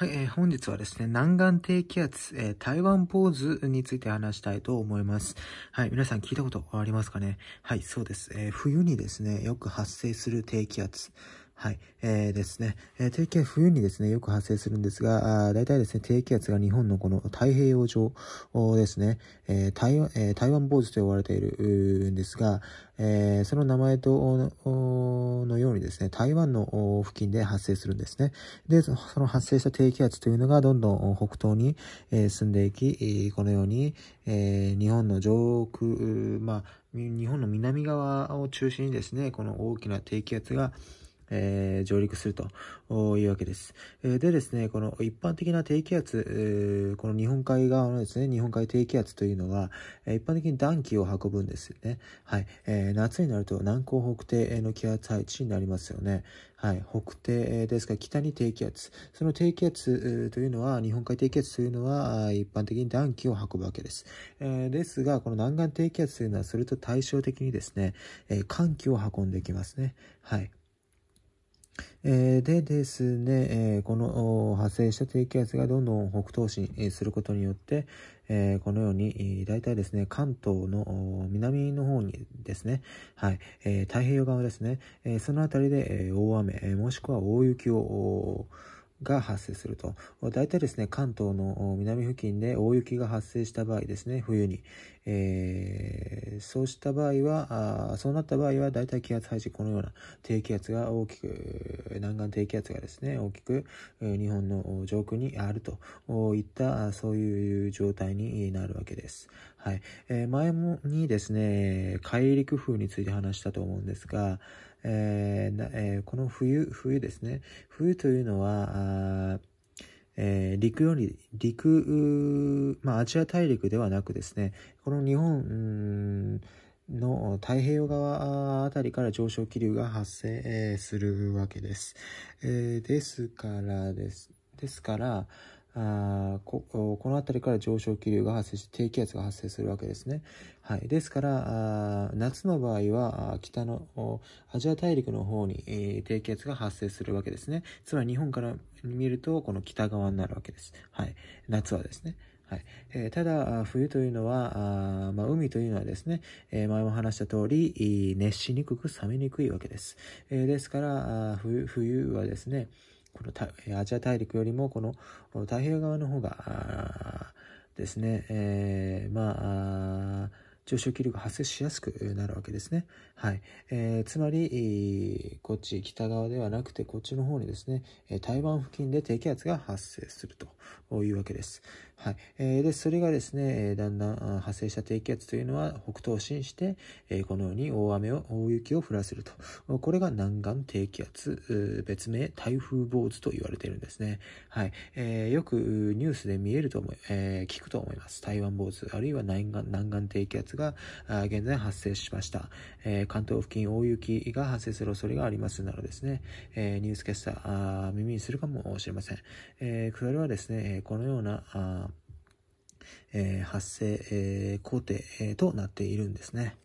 はい、えー、本日はですね、南岸低気圧、えー、台湾ポーズについて話したいと思います。はい、皆さん聞いたことありますかねはい、そうです。えー、冬にですね、よく発生する低気圧。はい。えー、ですね。え低気圧、冬にですね、よく発生するんですが、あ大体ですね、低気圧が日本のこの太平洋上ですね、えー、台湾、えー、台湾坊主と呼ばれているんですが、えー、その名前とのようにですね、台湾の付近で発生するんですね。で、その発生した低気圧というのがどんどん北東に、え進んでいき、このように、え日本の上空、まあ、日本の南側を中心にですね、この大きな低気圧が、えー、上陸するというわけです。でですね、この一般的な低気圧、この日本海側のですね、日本海低気圧というのは、一般的に暖気を運ぶんですよね。はい。えー、夏になると南高北低の気圧配置になりますよね。はい。北低ですから北に低気圧。その低気圧というのは、日本海低気圧というのは、一般的に暖気を運ぶわけです。えー、ですが、この南岸低気圧というのは、それと対照的にですね、えー、寒気を運んできますね。はい。えでですね、えこの発生した低気圧がどんどん北東進することによって、えこのように、大体ですね、関東の南の方にですね、はい、え太平洋側ですね、えそのあたりで大雨、もしくは大雪を、が発生すると。大体ですね、関東の南付近で大雪が発生した場合ですね、冬に。えー、そうした場合は、あそうなった場合は、大体気圧配置、このような低気圧が大きく、南岸低気圧がですね、大きく日本の上空にあるといった、そういう状態になるわけです。はい。えー、前もにですね、海陸風について話したと思うんですが、えーえー、この冬、冬ですね。冬というのは、えー、陸より、陸、まあ、アジア大陸ではなくですね、この日本の太平洋側あたりから上昇気流が発生、するわけです。えー、ですからです。ですから、あここの辺りから上昇気流が発生して低気圧が発生するわけですね。はい、ですから夏の場合は北のアジア大陸の方に低気圧が発生するわけですね。つまり日本から見るとこの北側になるわけです。はい、夏はですね。はいえー、ただ、冬というのは、あまあ、海というのはですね、えー、前も話した通り、熱しにくく冷めにくいわけです。えー、ですから、冬はですね、このアジア大陸よりもこの太平洋側の方がですね、えー、まあ上昇気流が発生しやすくなるわけですね。はい。えー、つまり、こっち、北側ではなくて、こっちの方にですね、台湾付近で低気圧が発生するというわけです。はい。えー、で、それがですね、だんだん発生した低気圧というのは北東進して、えこのように大雨を、大雪を降らせると。これが南岸低気圧、別名台風坊主と言われているんですね。はい。えー、よくニュースで見えると思い、え聞くと思います。台湾坊主、あるいは南岸低気圧が、現在発生しました。え関東付近大雪が発生する恐れがありますなどですね、えニュースキャスター、耳にするかもしれません。えー、そはですね、このような、え発生、工程、となっているんですね。